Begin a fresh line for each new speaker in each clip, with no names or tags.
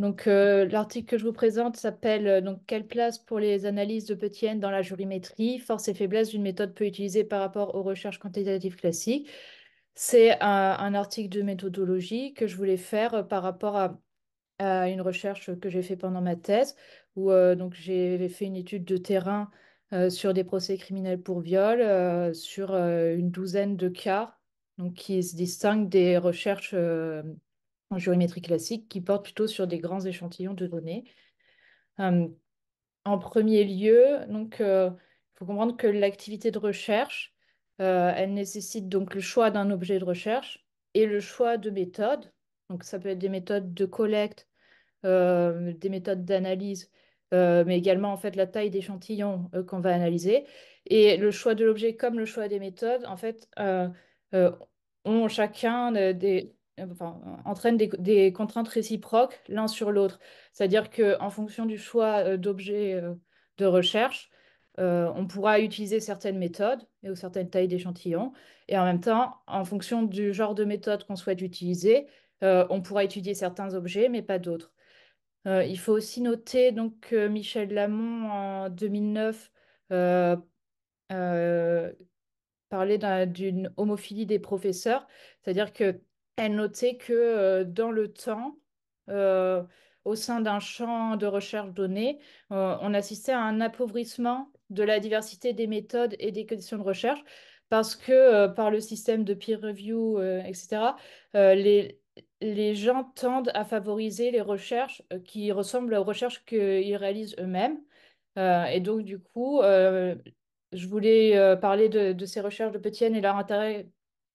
Donc, euh, l'article que je vous présente s'appelle euh, donc Quelle place pour les analyses de Petit N dans la jurimétrie Force et faiblesses d'une méthode peu utilisée par rapport aux recherches quantitatives classiques. C'est un, article de méthodologie que je voulais faire euh, par rapport à, une recherche que j'ai fait pendant ma thèse, où donc j'ai fait une étude de terrain sur des procès criminels pour viol, sur une douzaine de cas donc qui se distinguent des recherches en classique qui porte plutôt sur des grands échantillons de données. en premier lieu, donc, il faut comprendre que l'activité de recherche, elle nécessite donc le choix d'un objet de recherche et le choix de méthodes. Donc, ça peut être des méthodes de collecte, des méthodes d'analyse, mais également en fait la taille d'échantillon qu'on va analyser et le choix de l'objet comme le choix des méthodes. En fait, ont chacun des, euh, entraîne des, contraintes réciproques l'un sur l'autre. C'est-à-dire qu'en fonction du choix euh, d'objets euh, de recherche, on pourra utiliser certaines méthodes et aux certaines tailles d'échantillons. Et en même temps, en fonction du genre de méthode qu'on souhaite utiliser, on pourra étudier certains objets, mais pas d'autres. il faut aussi noter donc, que Michel Lamont, en 2009, parlait d'une homophilie des professeurs, c'est-à-dire que elle notait que dans le temps, au sein d'un champ de recherche donné, on assistait à un appauvrissement de la diversité des méthodes et des conditions de recherche parce que par le système de peer review, etc., les, les, gens tendent à favoriser les recherches qui ressemblent aux recherches qu'ils réalisent eux-mêmes. et donc, du coup, je voulais parler de, de, ces recherches de Petienne et leur intérêt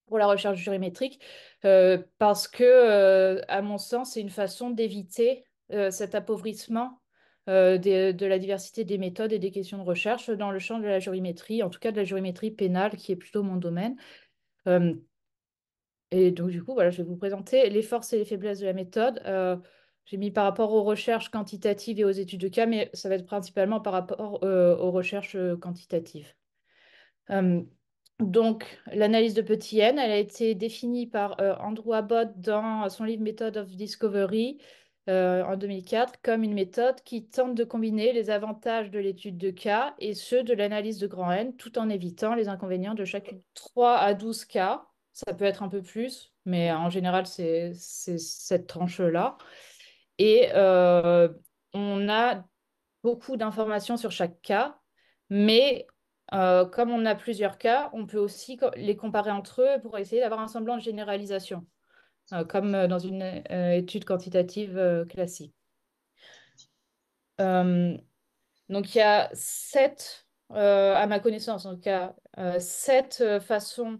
pour la recherche jurimétrique euh, parce que, euh, à mon sens, c'est une façon d'éviter euh, cet appauvrissement de, la diversité des méthodes et des questions de recherche dans le champ de la jurimétrie, en tout cas de la jurimétrie pénale, qui est plutôt mon domaine. et donc, du coup, voilà, je vais vous présenter les forces et les faiblesses de la méthode. j'ai mis par rapport aux recherches quantitatives et aux études de cas, mais ça va être principalement par rapport aux recherches quantitatives. Donc, l'analyse de petit n, elle a été définie par euh, Andrew Abbott dans son livre Method of Discovery euh, en 2004 comme une méthode qui tente de combiner les avantages de l'étude de cas et ceux de l'analyse de grand N tout en évitant les inconvénients de chacune. 3 à 12 cas, ça peut être un peu plus, mais en général, c'est cette tranche-là. Et euh, on a beaucoup d'informations sur chaque cas, mais euh, comme on a plusieurs cas, on peut aussi les comparer entre eux pour essayer d'avoir un semblant de généralisation, euh, comme euh, dans une étude quantitative classique. donc il y a sept, à ma connaissance en tout cas, sept façons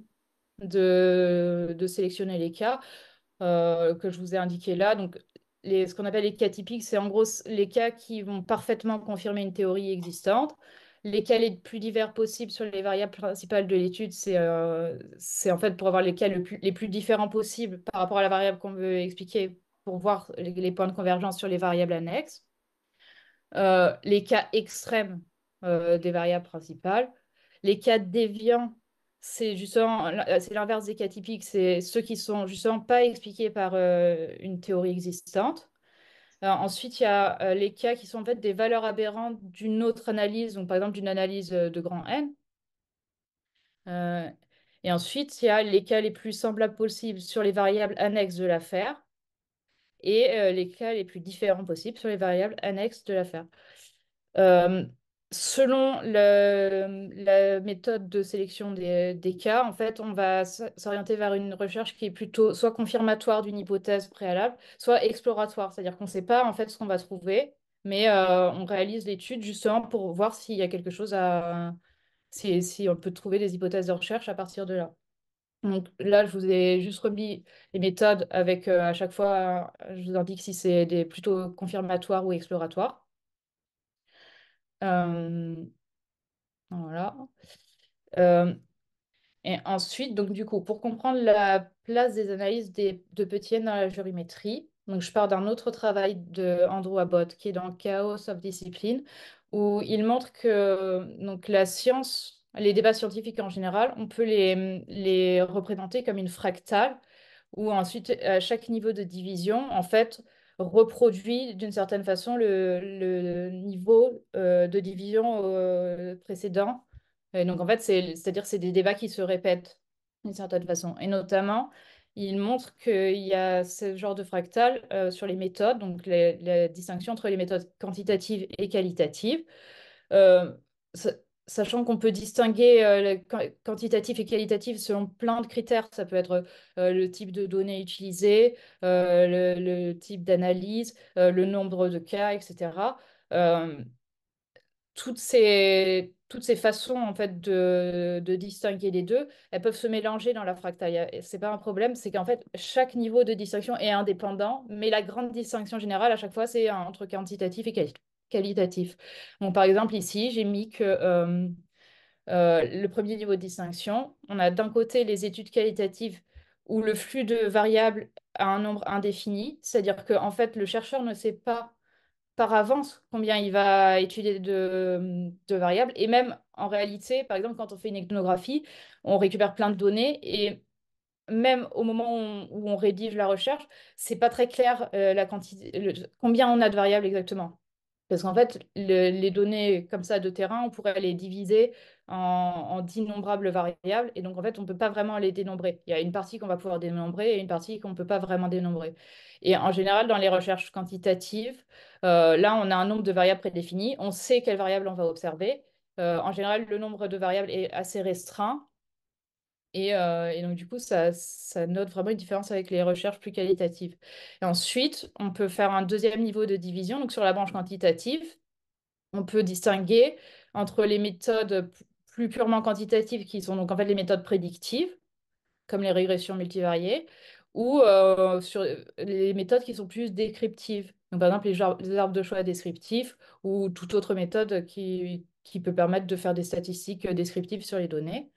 de, sélectionner les cas que je vous ai indiqués là. Donc ce qu'on appelle les cas typiques, c'est en gros les cas qui vont parfaitement confirmer une théorie existante les cas les plus divers possibles sur les variables principales de l'étude, c'est euh, en fait pour avoir les cas les plus différents possibles par rapport à la variable qu'on veut expliquer pour voir les, points de convergence sur les variables annexes. Euh, les cas extrêmes euh, des variables principales. Les cas déviants, c'est justement l'inverse des cas typiques, c'est ceux qui sont justement pas expliqués par une théorie existante. Euh, ensuite, il y a euh, les cas qui sont en fait des valeurs aberrantes d'une autre analyse, donc par exemple d'une analyse euh, de grand N. et ensuite, il y a les cas les plus semblables possibles sur les variables annexes de l'affaire et les cas les plus différents possibles sur les variables annexes de l'affaire. Selon la méthode de sélection des, cas, en fait, on va s'orienter vers une recherche qui est plutôt soit confirmatoire d'une hypothèse préalable, soit exploratoire, c'est-à-dire qu'on ne sait pas en fait ce qu'on va trouver, mais euh, on réalise l'étude justement pour voir s'il y a quelque chose à, si, on peut trouver des hypothèses de recherche à partir de là. Donc là, je vous ai juste remis les méthodes avec euh, à chaque fois, je vous indique si c'est plutôt confirmatoire ou exploratoire. Euh, voilà. Euh, et ensuite, donc du coup, pour comprendre la place des analyses des, de Petienne dans la jurimétrie, donc je pars d'un autre travail de Andrew Abbott qui est dans Chaos of Discipline, où il montre que donc, la science, les débats scientifiques en général, on peut les, les représenter comme une fractale, où ensuite, à chaque niveau de division, en fait, reproduit d'une certaine façon le, niveau euh, de division euh, précédent. donc en fait, c'est-à-dire c'est des débats qui se répètent d'une certaine façon. Et notamment, il montre qu'il y a ce genre de fractal euh, sur les méthodes, donc la distinction entre les méthodes quantitatives et qualitatives sachant qu'on peut distinguer euh, quantitatif et qualitatif selon plein de critères. Ça peut être euh, le type de données utilisées, euh, le, type d'analyse, le nombre de cas, etc. toutes ces, façons en fait de, distinguer les deux, elles peuvent se mélanger dans la fractale. C'est pas un problème, c'est qu'en fait chaque niveau de distinction est indépendant, mais la grande distinction générale à chaque fois c'est entre quantitatif et qualitatif qualitatif. Bon, par exemple, ici, j'ai mis que euh, le premier niveau de distinction, on a d'un côté les études qualitatives où le flux de variables a un nombre indéfini, c'est-à-dire que en fait, le chercheur ne sait pas par avance combien il va étudier de, variables. Et même en réalité, par exemple, quand on fait une ethnographie, on récupère plein de données et même au moment où on, rédige la recherche, c'est pas très clair euh, la quantité, combien on a de variables exactement. Parce qu'en fait, les données comme ça de terrain, on pourrait les diviser en, d'innombrables variables. Et donc, en fait, on ne peut pas vraiment les dénombrer. Il y a une partie qu'on va pouvoir dénombrer et une partie qu'on ne peut pas vraiment dénombrer. Et en général, dans les recherches quantitatives, euh, là, on a un nombre de variables prédéfinies. On sait quelles variables on va observer. Euh, en général, le nombre de variables est assez restreint. Euh, et, donc, du coup, ça, note vraiment une différence avec les recherches plus qualitatives. Et ensuite, on peut faire un deuxième niveau de division. Donc, sur la branche quantitative, on peut distinguer entre les méthodes plus purement quantitatives, qui sont donc en fait les méthodes prédictives, comme les régressions multivariées, ou euh, sur euh, les méthodes qui sont plus descriptives. Donc, par exemple, les, arbres de choix descriptifs ou toute autre méthode qui peut permettre de faire des statistiques descriptives sur les données.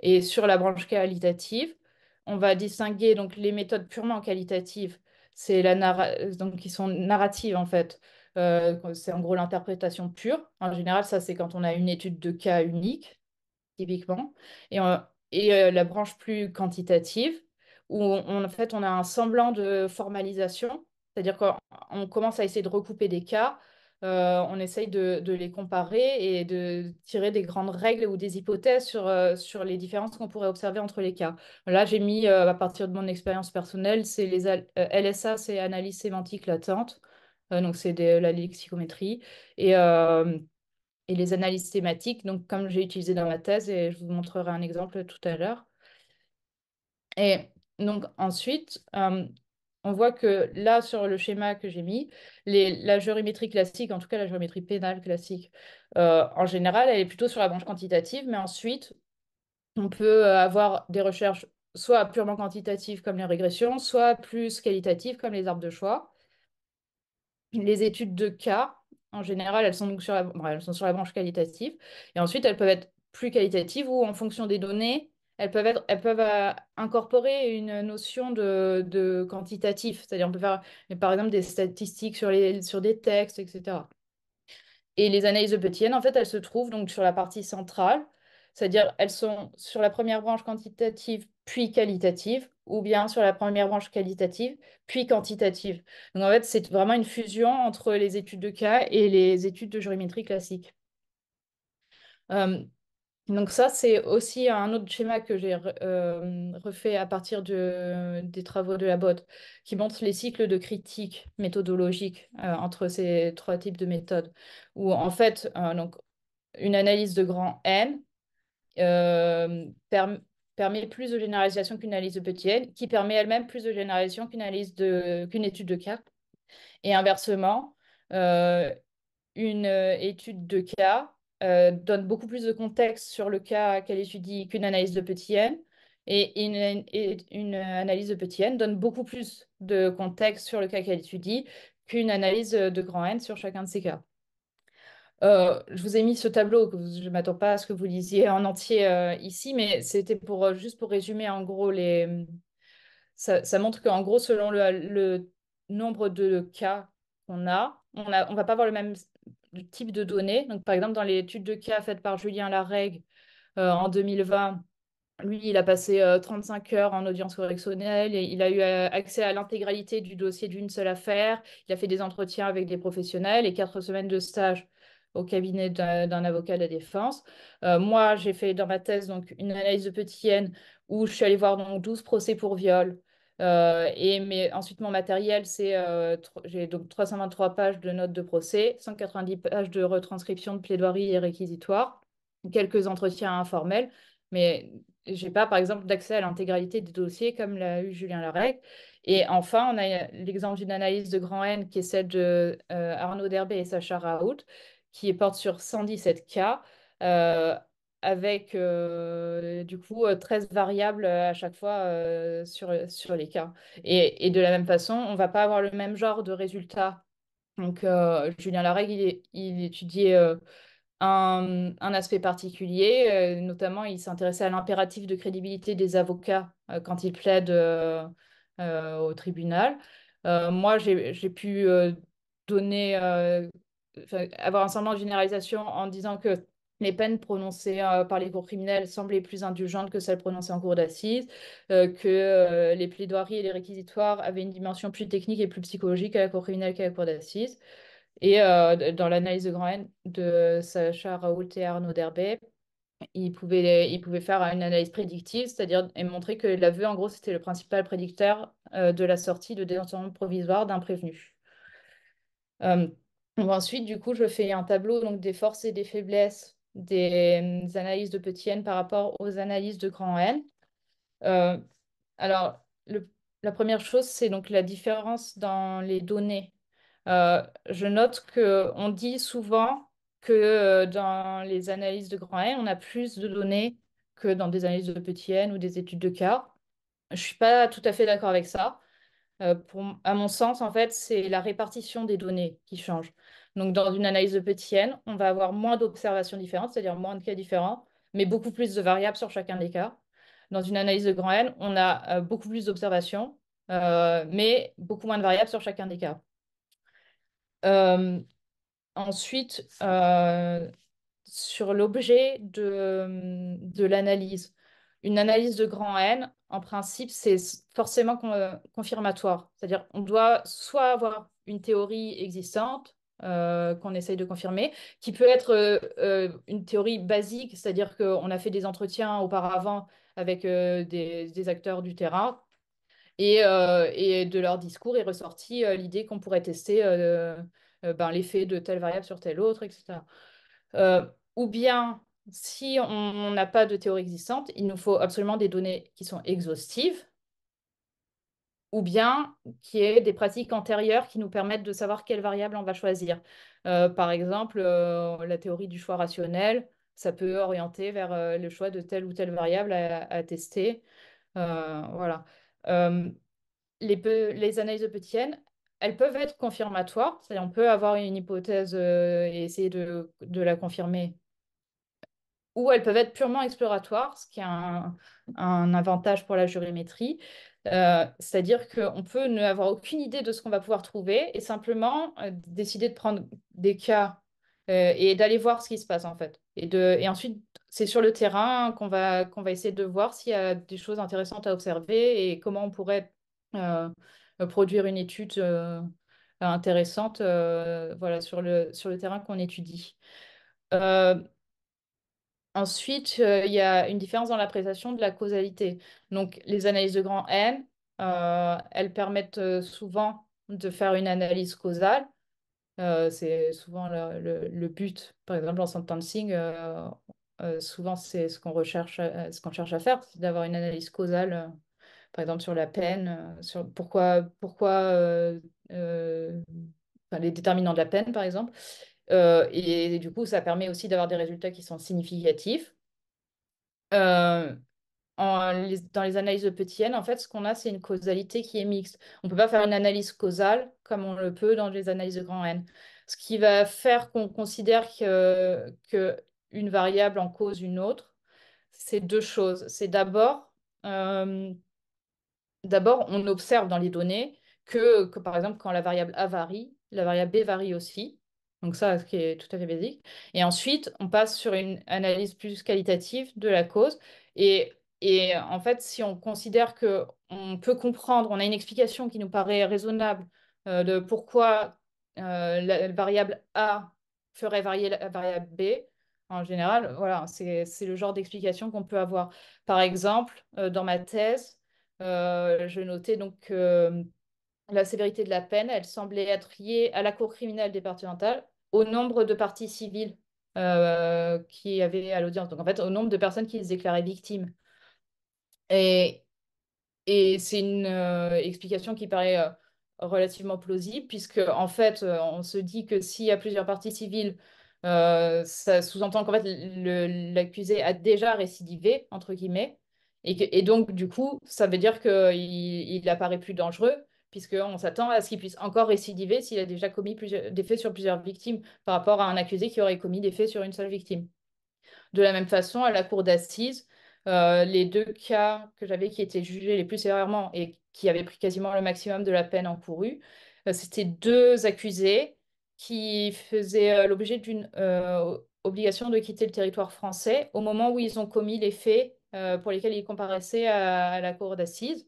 Et sur la branche qualitative, on va distinguer donc les méthodes purement qualitatives, c'est la euh, donc qui sont narratives en fait. Euh, c'est en gros l'interprétation pure. En général, ça c'est quand on a une étude de cas unique, typiquement, et, euh, la branche plus quantitative où en fait on a un semblant de formalisation, c'est-à-dire qu'on commence à essayer de recouper des cas euh, on essaye de, les comparer et de tirer des grandes règles ou des hypothèses sur, euh, sur les différences qu'on pourrait observer entre les cas. Là, j'ai mis, euh, à partir de mon expérience personnelle, c'est les LSA, c'est analyse sémantique latente, donc c'est de la lexicométrie, et, et les analyses thématiques, donc comme j'ai utilisé dans ma thèse, et je vous montrerai un exemple tout à l'heure. Et donc ensuite, on voit que là, sur le schéma que j'ai mis, la géométrie classique, en tout cas la géométrie pénale classique, euh, en général, elle est plutôt sur la branche quantitative, mais ensuite, on peut euh, avoir des recherches soit purement quantitatives comme les régressions, soit plus qualitatives comme les arbres de choix. Les études de cas, en général, elles sont donc sur elles sont sur la branche qualitative, et ensuite, elles peuvent être plus qualitatives ou en fonction des données, elles peuvent, être, elles peuvent euh, incorporer une notion de, quantitatif, c'est-à-dire on peut faire par exemple des statistiques sur, les, sur des textes, etc. Et les analyses de Petienne, en fait, elles se trouvent donc sur la partie centrale, c'est-à-dire elles sont sur la première branche quantitative puis qualitative, ou bien sur la première branche qualitative puis quantitative. Donc en fait, c'est vraiment une fusion entre les études de cas et les études de jurimétrie classique. Euh, donc ça, c'est aussi un autre schéma que j'ai euh, refait à partir de, des travaux de la botte, qui montre les cycles de critique méthodologique euh, entre ces trois types de méthodes, où en fait, euh, donc, une analyse de grand N permet plus de généralisation qu'une analyse de petit n, qui permet elle-même plus de généralisation qu'une analyse de qu'une étude de cas. Et inversement, une étude de cas euh, donne beaucoup plus de contexte sur le cas qu'elle étudie qu'une analyse de petit n. Et une, analyse de petit n donne beaucoup plus de contexte sur le cas qu'elle étudie qu'une analyse de grand n sur chacun de ces cas. Euh, je vous ai mis ce tableau, que je ne m'attends pas à ce que vous lisiez en entier euh, ici, mais c'était pour, juste pour résumer en gros les... Ça, montre qu'en gros, selon le, nombre de cas qu'on a, on ne va pas avoir le même type de données. Donc, par exemple, dans l'étude de cas faite par Julien Larègue euh, en 2020, lui, il a passé 35 euh, heures en audience correctionnelle, et il a eu euh, accès à l'intégralité du dossier d'une seule affaire, il a fait des entretiens avec des professionnels et quatre semaines de stage au cabinet d'un avocat de la défense. moi, j'ai fait dans ma thèse donc, une analyse de petit N où je suis allée voir 12 procès pour viol, euh, et mais ensuite, mon matériel, c'est euh, j'ai donc 323 pages de notes de procès, 190 pages de retranscription de plaidoirie et réquisitoires, quelques entretiens informels, mais j'ai pas, par exemple, d'accès à l'intégralité des dossiers comme l'a eu Julien Larec. Et enfin, on a l'exemple d'une analyse de grand N qui est celle de euh, Arnaud Derbé et Sacha Raoult, qui porte sur 117 cas avec euh, du coup 13 euh, variables euh, à chaque fois sur, sur les cas. Et, et, de la même façon, on va pas avoir le même genre de résultats. Donc Julien Larègue, il, il étudiait un, un, aspect particulier, notamment il s'intéressait à l'impératif de crédibilité des avocats quand ils plaident au tribunal. moi, j'ai pu donner, avoir un semblant de généralisation en disant que les peines prononcées euh, par les cours criminels semblaient plus indulgentes que celles prononcées en cours d'assises, euh, que euh, les plaidoiries et les réquisitoires avaient une dimension plus technique et plus psychologique à la cour criminelle qu'à la cour d'assises. Et dans l'analyse de Grand N de Sacha Raoult et Arnaud Derbet, il pouvait, il pouvait faire une analyse prédictive, c'est-à-dire montrer que l'aveu, en gros, c'était le principal prédicteur de la sortie de détention provisoire d'un prévenu. ensuite, du coup, je fais un tableau donc, des forces et des faiblesses des, analyses de petit n par rapport aux analyses de grand N. Euh, alors, la première chose, c'est donc la différence dans les données. Euh, je note qu'on dit souvent que euh, dans les analyses de grand N, on a plus de données que dans des analyses de petit n ou des études de cas. Je ne suis pas tout à fait d'accord avec ça. à mon sens, en fait, c'est la répartition des données qui change. Donc, dans une analyse de petit n, on va avoir moins d'observations différentes, c'est-à-dire moins de cas différents, mais beaucoup plus de variables sur chacun des cas. Dans une analyse de grand n, on a euh, beaucoup plus d'observations, euh, mais beaucoup moins de variables sur chacun des cas. Euh, ensuite, sur l'objet de, l'analyse. Une analyse de grand N, en principe, c'est forcément confirmatoire. C'est-à-dire on doit soit avoir une théorie existante, euh, qu'on essaye de confirmer, qui peut être euh, euh, une théorie basique, c'est-à-dire qu'on a fait des entretiens auparavant avec des, acteurs du terrain, et, de leur discours est ressortie l'idée qu'on pourrait tester ben, l'effet de telle variable sur telle autre, etc. ou bien, si on n'a pas de théorie existante, il nous faut absolument des données qui sont exhaustives, ou bien qui est des pratiques antérieures qui nous permettent de savoir quelle variable on va choisir. Euh, par exemple, euh, la théorie du choix rationnel, ça peut orienter vers euh, le choix de telle ou telle variable à, tester. voilà. Les, analyses de petit elles peuvent être confirmatoires, c'est-à-dire on peut avoir une hypothèse et essayer de, la confirmer, ou elles peuvent être purement exploratoires, ce qui est un, un avantage pour la jurimétrie. Euh, c'est-à-dire qu'on peut ne avoir aucune idée de ce qu'on va pouvoir trouver et simplement euh, décider de prendre des cas euh, et d'aller voir ce qui se passe en fait. Et, de, et ensuite, c'est sur le terrain qu'on va, qu'on va essayer de voir s'il y a des choses intéressantes à observer et comment on pourrait produire une étude intéressante voilà, sur, le, sur le terrain qu'on étudie. Ensuite, euh, il y a une différence dans l'appréciation de la causalité. Donc, les analyses de grand N, euh, elles permettent euh, souvent de faire une analyse causale. c'est souvent le, but. Par exemple, en sentencing, souvent, c'est ce qu'on recherche, ce qu'on cherche à faire, c'est d'avoir une analyse causale, par exemple, sur la peine, sur pourquoi, pourquoi les déterminants de la peine, par exemple. Euh, et, du coup, ça permet aussi d'avoir des résultats qui sont significatifs. Euh, dans les analyses de petit n, en fait, ce qu'on a, c'est une causalité qui est mixte. On ne peut pas faire une analyse causale comme on le peut dans les analyses de grand n. Ce qui va faire qu'on considère qu'une variable en cause une autre, c'est deux choses. C'est d'abord, euh, d'abord, on observe dans les données que, que, par exemple, quand la variable A varie, la variable B varie aussi. Donc ça, ce qui est tout à fait basique. Et ensuite, on passe sur une analyse plus qualitative de la cause. Et, en fait, si on considère qu'on peut comprendre, on a une explication qui nous paraît raisonnable euh, de pourquoi euh, la, variable A ferait varier la, variable B, en général, voilà, c'est le genre d'explication qu'on peut avoir. Par exemple, euh, dans ma thèse, je notais donc que la sévérité de la peine, elle semblait être liée à la Cour criminelle départementale, au nombre de parties civiles euh, qui avaient à l'audience. Donc, en fait, au nombre de personnes qui se déclaraient victimes. Et, et c'est une euh, explication qui paraît euh, relativement plausible, puisque, en fait, on se dit que s'il y a plusieurs parties civiles, ça sous-entend qu'en fait, l'accusé a déjà récidivé, entre guillemets. Et, donc, du coup, ça veut dire qu'il il apparaît plus dangereux puisqu'on s'attend à ce qu'il puisse encore récidiver s'il a déjà commis des faits sur plusieurs victimes par rapport à un accusé qui aurait commis des faits sur une seule victime. De la même façon, à la cour d'assises, euh, les deux cas que j'avais qui étaient jugés les plus sévèrement et qui avaient pris quasiment le maximum de la peine encourue, euh, c'était deux accusés qui faisaient euh, l'objet d'une obligation de quitter le territoire français au moment où ils ont commis les faits pour lesquels ils comparaissaient à la cour d'assises.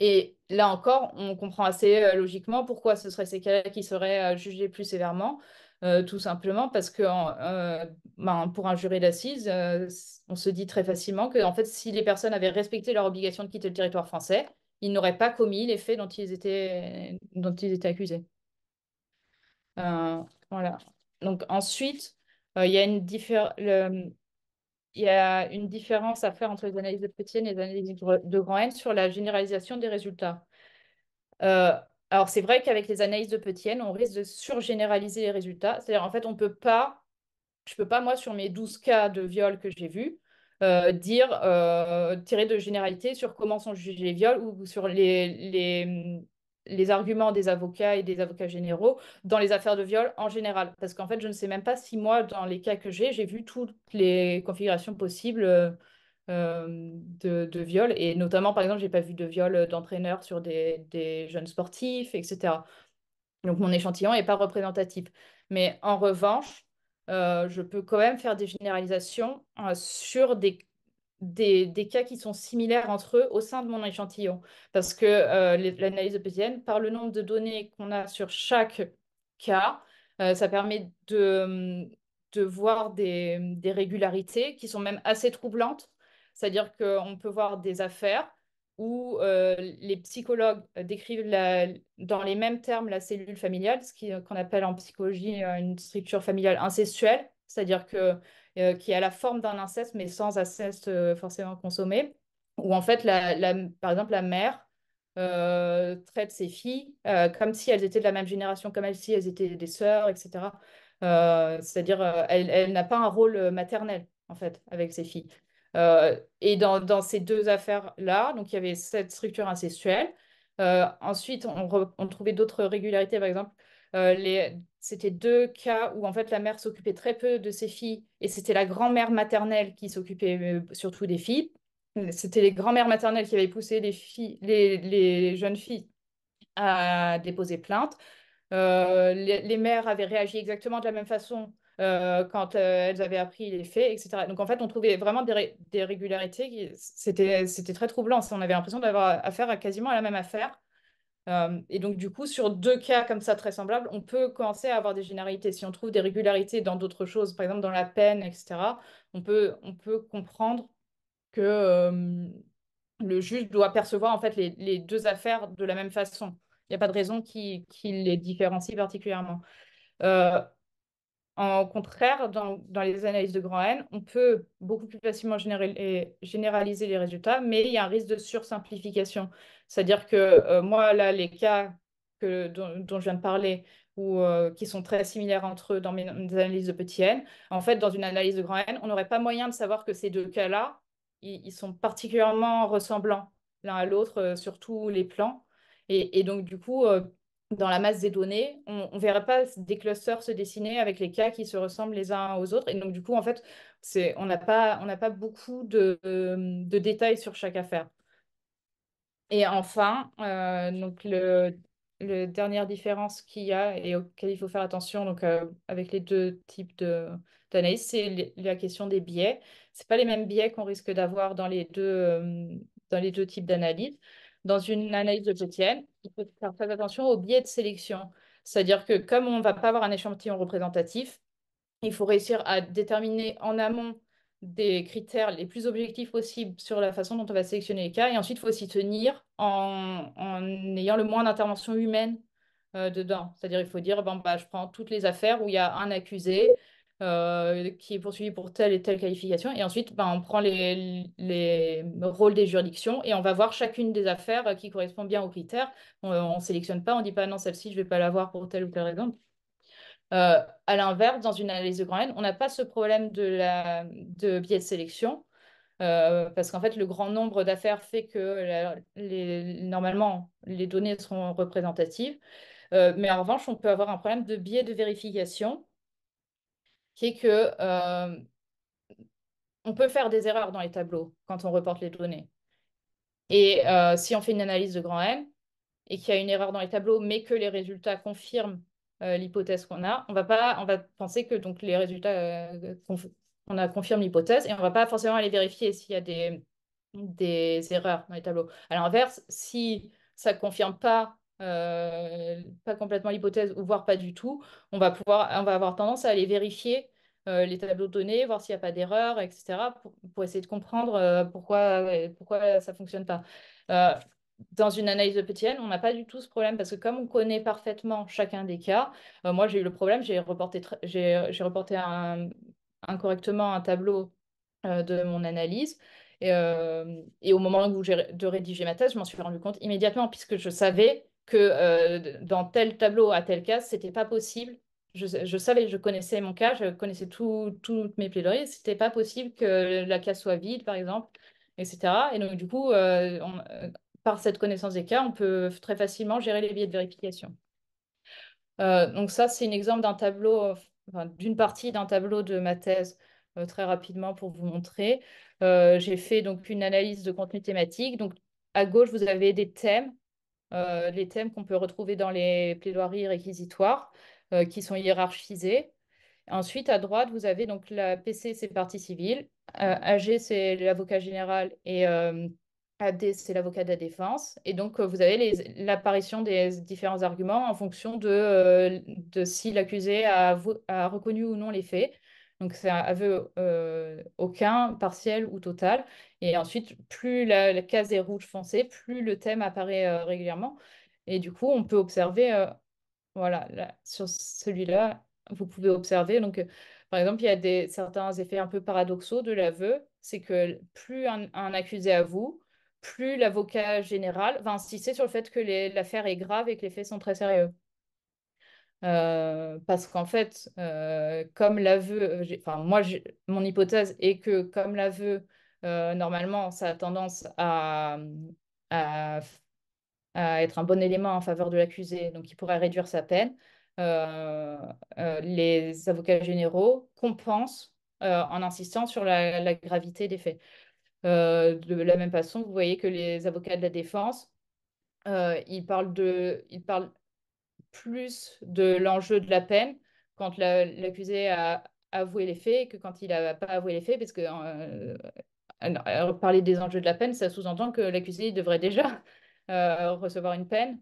Et là encore, on comprend assez euh, logiquement pourquoi ce serait ces cas qui seraient euh, jugés plus sévèrement. Euh, tout simplement parce que ben, pour un jury d'assises, on se dit très facilement que en fait, si les personnes avaient respecté leur obligation de quitter le territoire français, ils n'auraient pas commis les faits dont ils étaient, dont ils étaient accusés. voilà. Donc ensuite, il y a une différence il y a une différence à faire entre les analyses de Petienne et les analyses de grand n sur la généralisation des résultats. Euh, alors, c'est vrai qu'avec les analyses de Petienne, on risque de surgénéraliser les résultats. C'est-à-dire, en fait, on peut pas, je ne peux pas, moi, sur mes 12 cas de viol que j'ai vus, euh, dire, euh, tirer de généralité sur comment sont jugés les viols ou sur les, les arguments des avocats et des avocats généraux dans les affaires de viol en général. Parce qu'en fait, je ne sais même pas si moi, dans les cas que j'ai, j'ai vu toutes les configurations possibles euh, euh, de, viol. Et notamment, par exemple, je n'ai pas vu de viol d'entraîneur sur des, jeunes sportifs, etc. Donc, mon échantillon n'est pas représentatif. Mais en revanche, euh, je peux quand même faire des généralisations sur des des, cas qui sont similaires entre eux au sein de mon échantillon. Parce que euh, l'analyse opétienne, par le nombre de données qu'on a sur chaque cas, euh, ça permet de, voir des, des, régularités qui sont même assez troublantes. C'est-à-dire qu'on peut voir des affaires où euh, les psychologues décrivent dans les mêmes termes la cellule familiale, ce qu'on appelle en psychologie une structure familiale incestuelle, c'est-à-dire que euh, qui a la forme d'un inceste, mais sans inceste euh, forcément consommé, où en fait, la, par exemple, la mère euh, traite ses filles comme si elles étaient de la même génération, comme si elles étaient des sœurs, etc. C'est-à-dire, elle, n'a pas un rôle maternel, en fait, avec ses filles. et dans, dans, ces deux affaires-là, donc il y avait cette structure incestuelle. ensuite, on trouvait d'autres régularités, par exemple, euh, c'était deux cas où en fait la mère s'occupait très peu de ses filles et c'était la grand-mère maternelle qui s'occupait euh, surtout des filles. C'était les grand-mères maternelles qui avaient poussé les, filles, les, jeunes filles à déposer plainte. Euh, les, mères avaient réagi exactement de la même façon quand elles avaient appris les faits, etc. Donc en fait, on trouvait vraiment des, régularités. C'était très troublant. On avait l'impression d'avoir affaire à quasiment la même affaire euh, et donc, du coup, sur deux cas comme ça très semblables, on peut commencer à avoir des généralités. Si on trouve des régularités dans d'autres choses, par exemple dans la peine, etc., on peut, on peut comprendre que euh, le juge doit percevoir en fait les, les, deux affaires de la même façon. Il n'y a pas de raison qu'il qui les différencie particulièrement. Euh, en contraire, dans, les analyses de grand N, on peut beaucoup plus facilement généraliser les résultats, mais il y a un risque de sursimplification. C'est-à-dire que euh, moi, là, les cas que, dont, je viens de parler, ou euh, qui sont très similaires entre eux dans mes, analyses de petit n, en fait, dans une analyse de grand N, on n'aurait pas moyen de savoir que ces deux cas-là, ils sont particulièrement ressemblants l'un à l'autre euh, sur tous les plans. Et, donc, du coup, dans la masse des données, on ne verrait pas des clusters se dessiner avec les cas qui se ressemblent les uns aux autres. Et donc, du coup, en fait, on n'a pas, beaucoup de, détails sur chaque affaire. Et enfin, euh, donc le, dernière différence qu'il y a et auquel il faut faire attention donc, euh, avec les deux types d'analyse, c'est la question des biais. Ce pas les mêmes biais qu'on risque d'avoir dans, les deux, euh, types d'analyse. Dans une analyse objectienne, il faut faire très attention au biais de sélection. C'est-à-dire que comme on ne va pas avoir un échantillon représentatif, il faut réussir à déterminer en amont des critères les plus objectifs possibles sur la façon dont on va sélectionner les cas. Et ensuite, il faut s'y tenir en, ayant le moins d'intervention humaine euh, dedans. C'est-à-dire, qu'il faut dire, bon, bah, je prends toutes les affaires où il y a un accusé, euh, qui est poursuivi pour telle et telle qualification. Et ensuite, ben, on prend les, les, rôles des juridictions et on va voir chacune des affaires qui correspond bien aux critères. On euh, ne sélectionne pas, on ne dit pas non, celle-ci, je ne vais pas l'avoir pour telle ou telle raison. Euh, à l'inverse, dans une analyse de grand N, on n'a pas ce problème de, la, de biais de sélection. Euh, parce qu'en fait, le grand nombre d'affaires fait que normalement, les données seront représentatives. mais en revanche, on peut avoir un problème de biais de vérification qui est que euh, on peut faire des erreurs dans les tableaux quand on reporte les données. Et euh, si on fait une analyse de grand M et qu'il y a une erreur dans les tableaux, mais que les résultats confirment euh, l'hypothèse qu'on a, on va pas, on va penser que donc les résultats qu'on a confirment l'hypothèse et on va pas forcément aller vérifier s'il y a des des erreurs dans les tableaux. À l'inverse, si ça confirme pas euh, pas complètement l'hypothèse, ou voire pas du tout, on va, pouvoir, on va avoir tendance à aller vérifier euh, les tableaux de données, voir s'il n'y a pas d'erreur, etc., pour, essayer de comprendre euh, pourquoi, pourquoi ça ne fonctionne pas. dans une analyse de petit on n'a pas du tout ce problème parce que comme on connaît parfaitement chacun des cas, moi j'ai eu le problème, j'ai reporté, j'ai reporté incorrectement un tableau de mon analyse. Et, au moment où j'ai de rédiger ma thèse, je m'en suis rendu compte immédiatement puisque je savais que euh, dans tel tableau à telle case, c'était pas possible. Je, savais, je connaissais mon cas, je connaissais toutes mes mes plaidoiries, c'était pas possible que la case soit vide, par exemple, etc. Et donc, du coup, euh, euh, par cette connaissance des cas, on peut très facilement gérer les biais de vérification. donc, ça, c'est un exemple d'un tableau, d'une partie d'un tableau de ma thèse très rapidement pour vous montrer. J'ai fait donc une analyse de contenu thématique. Donc, à gauche, vous avez des thèmes euh, les thèmes qu'on peut retrouver dans les plaidoiries réquisitoires euh, qui sont hiérarchisés. Ensuite, à droite, vous avez donc la PC, c'est partie civile, euh, AG, c'est l'avocat général et AD, c'est l'avocat de la défense. Et donc, vous avez l'apparition des différents arguments en fonction de, si l'accusé a, reconnu ou non les faits. Donc c'est un aveu euh, aucun, partiel ou total. Et ensuite, plus la, case est rouge foncé, plus le thème apparaît euh, régulièrement. Et du coup, on peut observer, euh, voilà, sur celui-là, vous pouvez observer. Donc, par exemple, il y a des, certains effets un peu paradoxaux de l'aveu. C'est que plus un, un accusé avoue, plus l'avocat général va insister sur le fait que l'affaire est grave et que les faits sont très sérieux. Euh, parce qu'en fait, euh, comme l'aveu, enfin moi, mon hypothèse est que comme l'aveu, euh, normalement, ça a tendance à, être un bon élément en faveur de l'accusé, donc il pourrait réduire sa peine. les avocats généraux compensent en insistant sur la, gravité des faits. de la même façon, vous voyez que les avocats de la défense, ils parlent de, ils parlent plus de l'enjeu de la peine quand l'accusé a avoué les faits que quand il n'a pas avoué les faits, parce que euh, parler des enjeux de la peine, ça sous-entend que l'accusé devrait déjà euh, recevoir une peine.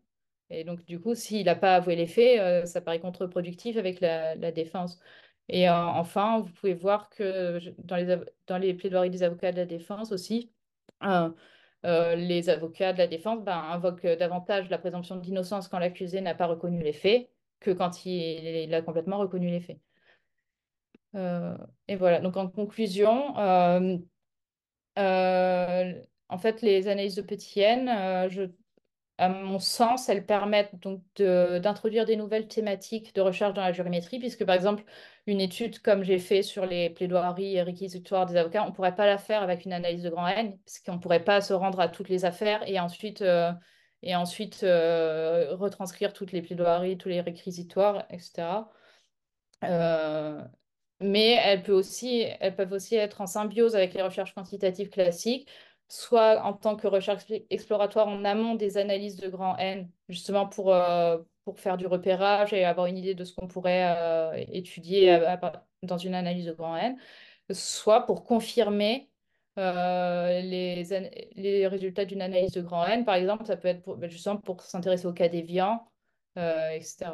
Et donc, du coup, s'il n'a pas avoué les faits, euh, ça paraît contre-productif avec la, défense. Et enfin, vous pouvez voir que dans les, dans les plaidoiries des avocats de la défense aussi, euh, les avocats de la défense ben, invoquent davantage la présomption d'innocence quand l'accusé n'a pas reconnu les faits que quand il, a complètement reconnu les faits. Euh, et voilà, donc en conclusion, euh, en fait, les analyses de Petitienne, je à mon sens, elles permettent donc d'introduire des nouvelles thématiques de recherche dans la jurimétrie, puisque par exemple, une étude comme j'ai fait sur les plaidoiries et réquisitoires des avocats, on ne pourrait pas la faire avec une analyse de grand N, parce qu'on ne pourrait pas se rendre à toutes les affaires et ensuite, euh, et ensuite euh, retranscrire toutes les plaidoiries, tous les réquisitoires, etc. Euh, mais elles peuvent aussi être en symbiose avec les recherches quantitatives classiques, soit en tant que recherche exploratoire en amont des analyses de grand N, justement euh, pour, faire du repérage et avoir une idée de ce qu'on pourrait euh, étudier dans une analyse de grand N, soit pour confirmer euh, les, résultats d'une analyse de grand N. Par exemple, ça peut être ben, justement pour s'intéresser au cas des déviant, etc.